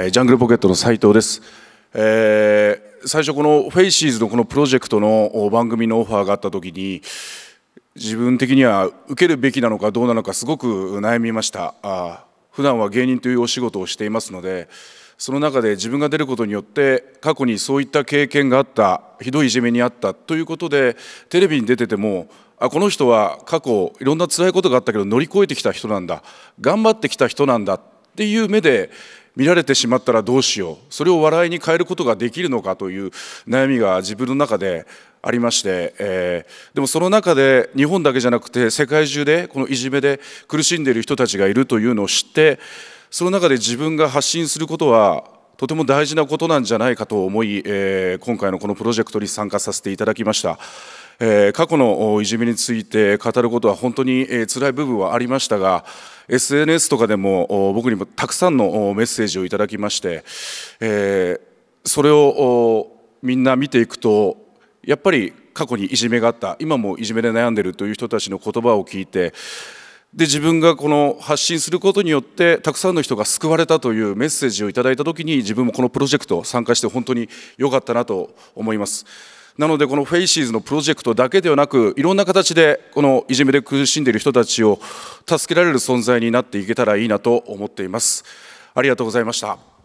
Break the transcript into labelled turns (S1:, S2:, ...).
S1: えジャングルポケットの斉藤です、えー、最初このフェイシーズのこのプロジェクトの番組のオファーがあった時に自分的には受けるべきなのかどうなのかすごく悩みましたあ普段は芸人というお仕事をしていますのでその中で自分が出ることによって過去にそういった経験があったひどいいじめにあったということでテレビに出ててもあこの人は過去いろんな辛いことがあったけど乗り越えてきた人なんだ頑張ってきた人なんだっていう目で見られてしまったらどうしようそれを笑いに変えることができるのかという悩みが自分の中でありまして、えー、でもその中で日本だけじゃなくて世界中でこのいじめで苦しんでいる人たちがいるというのを知ってその中で自分が発信することはとても大事なことなんじゃないかと思い、えー、今回のこのプロジェクトに参加させていただきました。えー、過去のいじめについて語ることは本当に、えー、辛い部分はありましたが SNS とかでも僕にもたくさんのメッセージをいただきまして、えー、それをみんな見ていくとやっぱり過去にいじめがあった今もいじめで悩んでるという人たちの言葉を聞いてで自分がこの発信することによってたくさんの人が救われたというメッセージをいただいた時に自分もこのプロジェクト参加して本当に良かったなと思います。なので、このフェイシーズのプロジェクトだけではなく、いろんな形でこのいじめで苦しんでいる人たちを助けられる存在になっていけたらいいなと思っています。ありがとうございました。